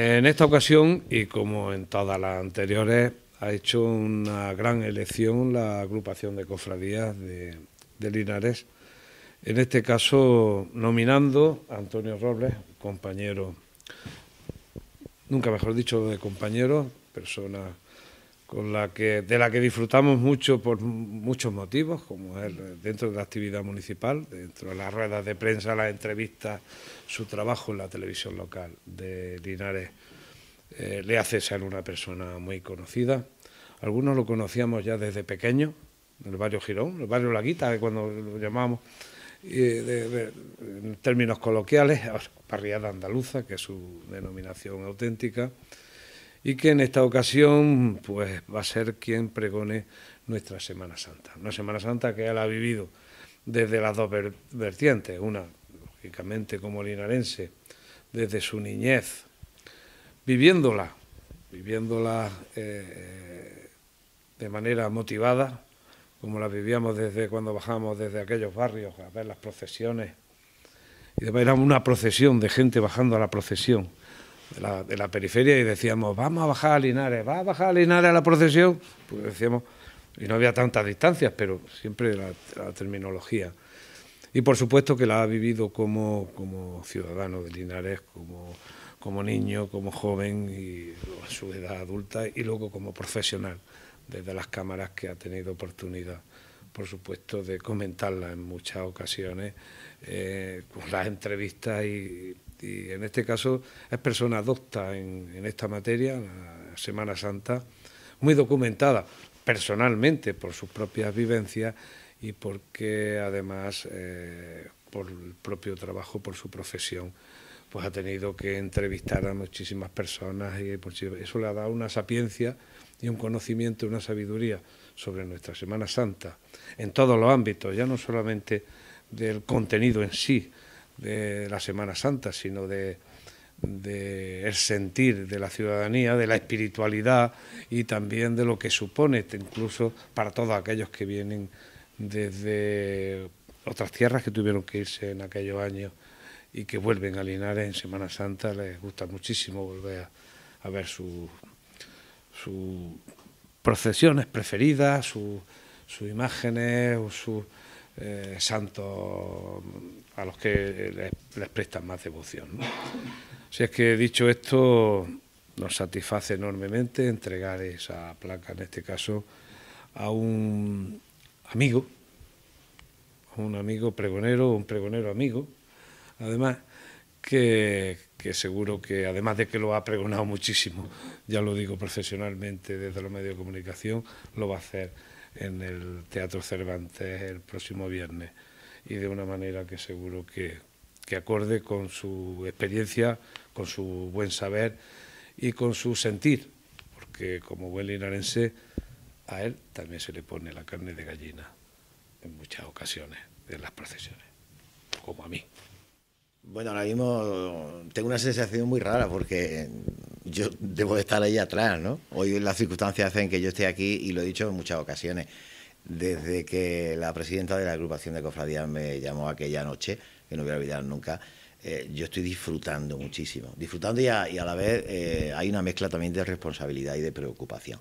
En esta ocasión, y como en todas las anteriores, ha hecho una gran elección la agrupación de cofradías de, Linares, en este caso nominando a Antonio Robles, compañero, nunca mejor dicho de compañero, persona con la que, de la que disfrutamos mucho por muchos motivos, como es dentro de la actividad municipal, dentro de las ruedas de prensa, las entrevistas, su trabajo en la televisión local de Linares eh, le hace ser una persona muy conocida. Algunos lo conocíamos ya desde pequeño, en el barrio Girón, el barrio Laguita, cuando lo llamábamos, en términos coloquiales, parriada andaluza, que es su denominación auténtica y que en esta ocasión pues va a ser quien pregone nuestra Semana Santa. Una Semana Santa que él ha vivido desde las dos vertientes, una, lógicamente, como linarense, desde su niñez, viviéndola, viviéndola eh, eh, de manera motivada, como la vivíamos desde cuando bajamos desde aquellos barrios a ver las procesiones, y de una procesión de gente bajando a la procesión de la, periferia y decíamos, vamos a bajar a Linares, va a bajar a Linares a la procesión, pues decíamos, y no había tantas distancias, pero siempre la, la terminología. Y por supuesto que la ha vivido como, como ciudadano de Linares, como, como niño, como joven y a su edad adulta y luego como profesional, desde las cámaras que ha tenido oportunidad, por supuesto, de comentarla en muchas ocasiones, eh, con las entrevistas y y en este caso es persona docta en, esta materia, la Semana Santa, muy documentada personalmente por sus propias vivencias y porque además eh, por el propio trabajo, por su profesión, pues ha tenido que entrevistar a muchísimas personas pues, y eso le ha dado una sapiencia y un conocimiento, una sabiduría sobre nuestra Semana Santa en todos los ámbitos, ya no solamente del contenido en sí, de la Semana Santa, sino de, el sentir de la ciudadanía, de la espiritualidad y también de lo que supone, incluso para todos aquellos que vienen desde otras tierras que tuvieron que irse en aquellos años y que vuelven a Linares en Semana Santa, les gusta muchísimo volver a, ver sus procesiones preferidas, sus imágenes o sus eh, santos a los que les, prestan más devoción. Si es que dicho esto, nos satisface enormemente entregar esa placa, en este caso, a un amigo, a un amigo pregonero, un pregonero amigo, además, que, que, seguro que, además de que lo ha pregonado muchísimo, ya lo digo profesionalmente desde los medios de comunicación, lo va a hacer en el Teatro Cervantes el próximo viernes y de una manera que seguro que, acorde con su experiencia, con su buen saber y con su sentir, porque como buen linarense a él también se le pone la carne de gallina en muchas ocasiones de las procesiones, como a mí. Bueno, ahora mismo tengo una sensación muy rara porque yo debo estar ahí atrás, ¿no? Hoy las circunstancias hacen que yo esté aquí y lo he dicho en muchas ocasiones. Desde que la presidenta de la agrupación de cofradías me llamó aquella noche, que no voy a olvidar nunca, eh, yo estoy disfrutando muchísimo. Disfrutando y a, la vez eh, hay una mezcla también de responsabilidad y de preocupación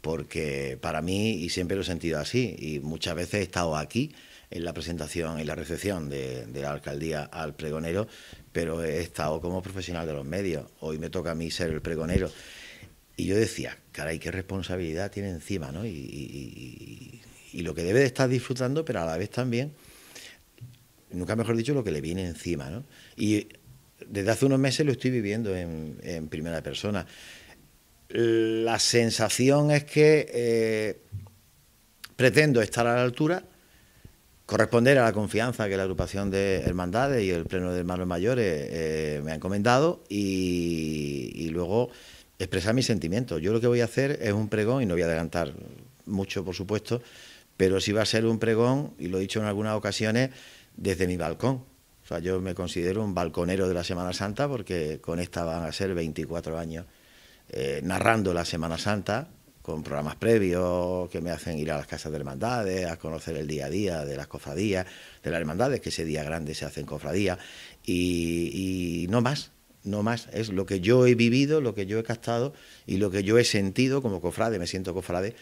porque para mí, y siempre lo he sentido así, y muchas veces he estado aquí en la presentación, y la recepción de, la alcaldía al pregonero, pero he estado como profesional de los medios. Hoy me toca a mí ser el pregonero. Y yo decía, caray, qué responsabilidad tiene encima, ¿no? Y, lo que debe de estar disfrutando, pero a la vez también, nunca mejor dicho, lo que le viene encima, ¿no? Y desde hace unos meses lo estoy viviendo en primera persona la sensación es que eh, pretendo estar a la altura, corresponder a la confianza que la agrupación de hermandades y el Pleno de Hermanos Mayores eh, me han encomendado y, y, luego expresar mis sentimientos. Yo lo que voy a hacer es un pregón, y no voy a adelantar mucho, por supuesto, pero sí va a ser un pregón, y lo he dicho en algunas ocasiones, desde mi balcón. O sea, yo me considero un balconero de la Semana Santa porque con esta van a ser 24 años eh, narrando la Semana Santa con programas previos que me hacen ir a las casas de hermandades, a conocer el día a día de las cofradías, de las hermandades, que ese día grande se hacen cofradías, y, y no más, no más. Es lo que yo he vivido, lo que yo he captado y lo que yo he sentido como cofrade, me siento cofrade,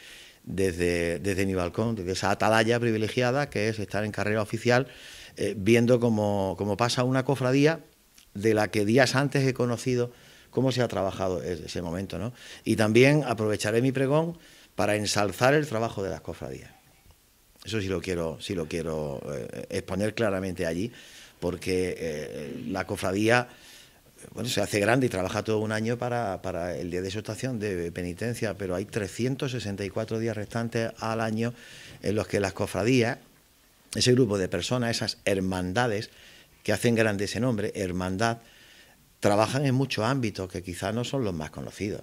desde, desde mi balcón, desde esa atalaya privilegiada que es estar en carrera oficial, eh, viendo cómo pasa una cofradía de la que días antes he conocido cómo se ha trabajado ese momento. ¿no? Y también aprovecharé mi pregón para ensalzar el trabajo de las cofradías. Eso sí lo quiero, sí lo quiero eh, exponer claramente allí, porque eh, la cofradía bueno, se hace grande y trabaja todo un año para, para, el día de su estación de penitencia, pero hay 364 días restantes al año en los que las cofradías, ese grupo de personas, esas hermandades que hacen grande ese nombre, hermandad, trabajan en muchos ámbitos que quizás no son los más conocidos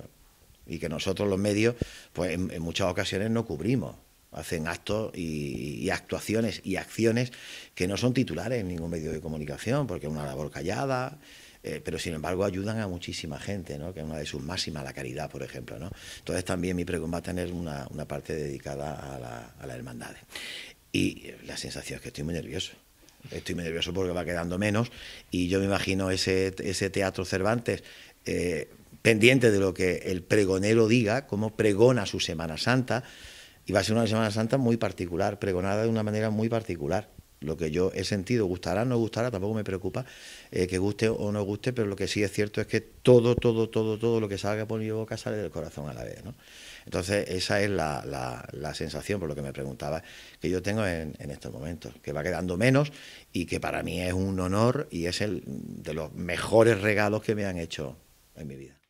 y que nosotros los medios, pues en, muchas ocasiones no cubrimos. Hacen actos y, actuaciones y acciones que no son titulares en ningún medio de comunicación, porque es una labor callada, eh, pero sin embargo ayudan a muchísima gente, ¿no? que es una de sus máximas, la caridad, por ejemplo. ¿no? Entonces también mi pregunta va a tener una, parte dedicada a, la, a hermandades. Y la sensación es que estoy muy nervioso estoy muy nervioso porque va quedando menos, y yo me imagino ese, ese teatro Cervantes. Eh, pendiente de lo que el pregonero diga, cómo pregona su Semana Santa, y va a ser una Semana Santa muy particular, pregonada de una manera muy particular. Lo que yo he sentido, gustará, o no gustará, tampoco me preocupa eh, que guste o no guste, pero lo que sí es cierto es que todo, todo, todo, todo lo que salga por mi boca sale del corazón a la vez. ¿no? Entonces, esa es la, sensación, por lo que me preguntaba, que yo tengo en, en, estos momentos, que va quedando menos y que para mí es un honor y es el de los mejores regalos que me han hecho en mi vida.